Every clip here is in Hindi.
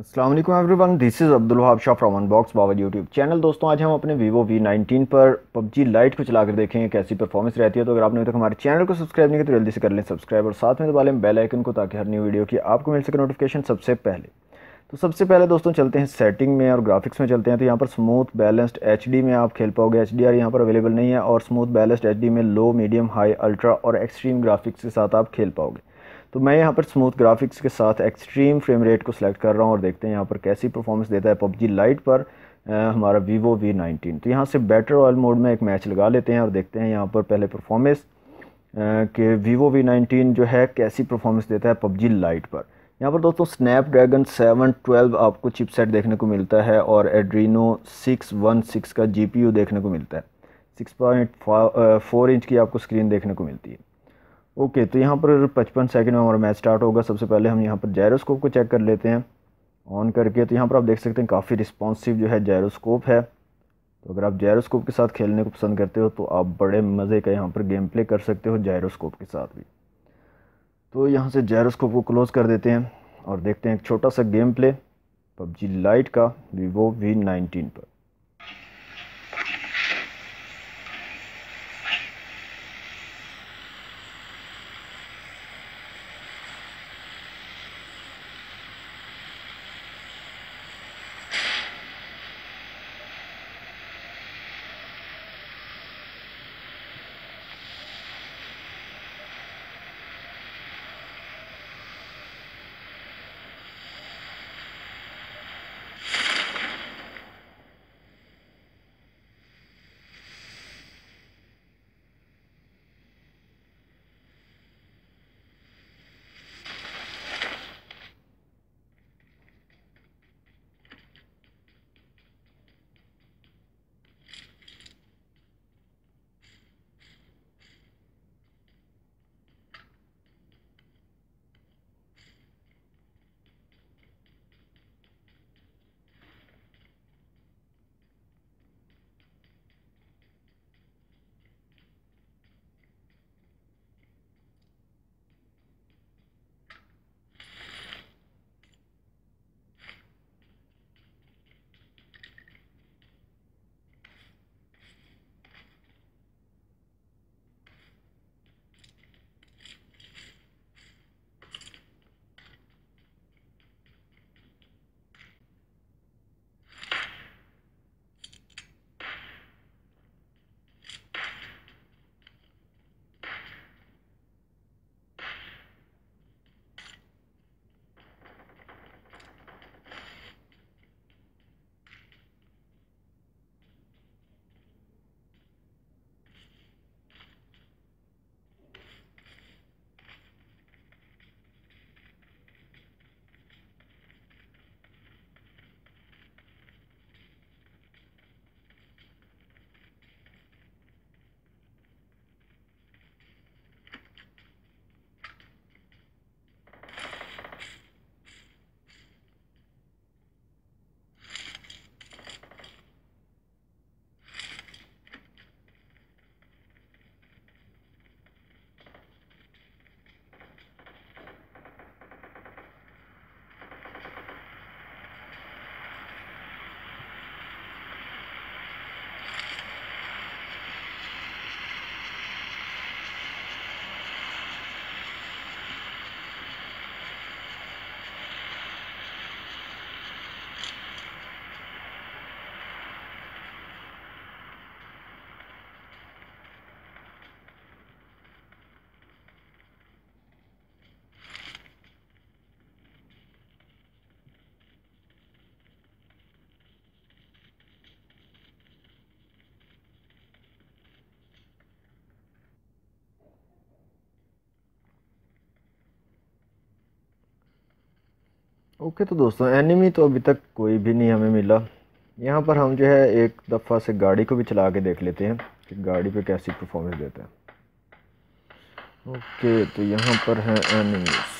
Aslam everyone this is Abdul Wahab Shah from unbox बावर यूट्यूब चैनल दोस्तों आज हम अपने वीवो वी नाइनटीन पर पबजी लाइट को चलाकर देखेंगे कैसी परफॉर्मेंस रहती है तो अगर आपने तक तो हमारे चैनल को सब्सक्राइब नहीं किया तो जल्दी से कर लें सब्सक्राइब और साथ में दबा लें बेल आइकन को ताकि हर न्यू वीडियो की आपको मिल सके नोटिफिकेशन सबसे पहले तो सबसे पहले दोस्तों चलते हैं सेटिंग में और ग्राफिक्स में चलते हैं तो यहाँ पर स्मूथ बैलेंस्ड एच में आप खेल पाओगे एच डी यहाँ पर अवेलेबल नहीं है और स्मूथ बैलेंस्ड एच में लो मीडियम हाई अल्ट्रा और एक्सट्रीम ग्राफिक्स के साथ आप खेल पाओगे तो मैं यहाँ पर स्मूथ ग्राफिक्स के साथ एक्सट्रीम फ्रेम रेट को सिलेक्ट कर रहा हूँ और देखते हैं यहाँ पर कैसी परफॉर्मेंस देता है पबजी लाइट पर आ, हमारा वीवो वी नाइनटीन तो यहाँ से बैटर ऑयल मोड में एक मैच लगा लेते हैं और देखते हैं यहाँ पर पहले परफॉर्मेंस के वीवो वी नाइनटीन जो है कैसी परफॉर्मेंस देता है पबजी लाइट पर यहाँ पर दोस्तों स्नैपड्रैगन ट्वेल्व आपको चिपसेट देखने को मिलता है और एड्रीनो सिक्स वन सिक्स का यू देखने को मिलता है सिक्स पॉइंट फोर इंच की आपको स्क्रीन देखने को मिलती है ओके तो यहाँ पर पचपन सेकेंड में हमारा मैच स्टार्ट होगा सबसे पहले हम यहाँ पर जायरोस्कोप को चेक कर लेते हैं ऑन करके तो यहाँ पर आप देख सकते हैं काफ़ी रिस्पॉन्सिव जो है जायरोस्कोप है तो अगर आप जायरोस्कोप के साथ खेलने को पसंद करते हो तो आप बड़े मज़े का यहाँ पर गेम प्ले कर सकते हो जायरोस्कोप के साथ भी तो यहाँ से जायरोस्कोप को क्लोज़ कर देते हैं और देखते हैं एक छोटा सा गेम प्ले पबजी लाइट का वीवो वी नाइनटीन पर ओके तो दोस्तों एनिमी तो अभी तक कोई भी नहीं हमें मिला यहाँ पर हम जो है एक दफ़ा से गाड़ी को भी चला के देख लेते हैं कि गाड़ी पे कैसी परफॉर्मेंस देता है ओके तो यहाँ पर है एनिमीज़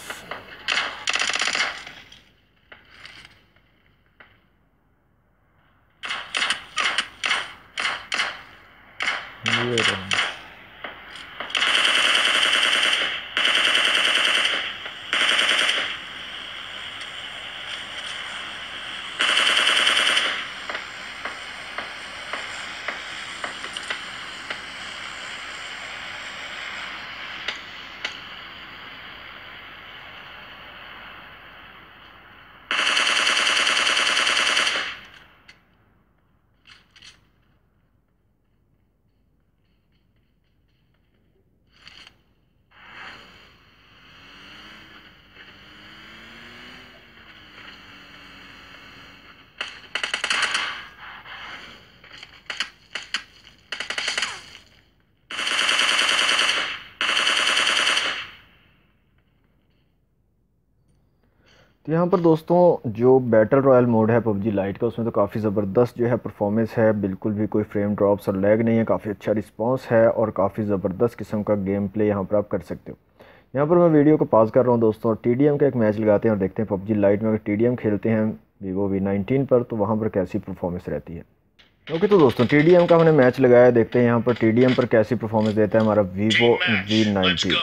तो यहाँ पर दोस्तों जो बैटल रॉयल मोड है पबजी लाइट का उसमें तो काफ़ी ज़बरदस्त जो है परफॉर्मेंस है बिल्कुल भी कोई फ्रेम ड्रॉप्स और लैग नहीं है काफ़ी अच्छा रिस्पांस है और काफ़ी ज़बरदस्त किस्म का गेम प्ले यहाँ पर आप कर सकते हो यहाँ पर मैं वीडियो को पास कर रहा हूँ दोस्तों डी टी का एक मैच लगाते हैं और देखते हैं पबजी लाइट में अगर टी खेलते हैं वीवो वी नाइनटीन पर तो वहाँ पर कैसी परफॉर्मेंस रहती है ओके तो दोस्तों टी का हमने मैच लगाया देखते हैं यहाँ पर टी पर कैसी परफॉर्मेंस देता है हमारा वीवो वी नाइनटीन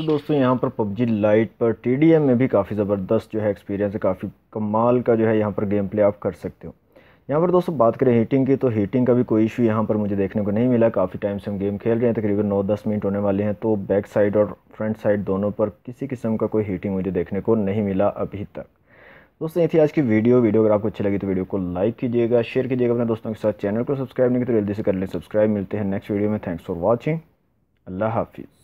तो दोस्तों यहाँ पर पबजी लाइट पर टी में भी काफ़ी ज़बरदस्त जो है एक्सपीरियंस है काफ़ी कमाल का जो है यहाँ पर गेम प्ले आप कर सकते हो यहाँ पर दोस्तों बात करें हीटिंग की तो हीटिंग का भी कोई इशू यहाँ पर मुझे देखने को नहीं मिला काफ़ी टाइम से हम गेम खेल रहे हैं तकरीबन नौ दस मिनट होने वाले हैं तो बैक साइड और फ्रंट साइड दोनों पर किसी किस्म का कोई हीटिंग मुझे देखने को नहीं मिला अभी तक दोस्तों ये थी आज की वीडियो वीडियो अगर आपको अच्छी लगी तो वीडियो को लाइक कीजिएगा शेयर कीजिएगा अपने दोस्तों के साथ चैनल को सब्सक्राइब नहीं की तो जल्दी से कर लें सब्सक्राइब मिलते हैं नेक्स्ट वीडियो में थैंक्स फॉर वॉचिंग अल्लाह हाफिज़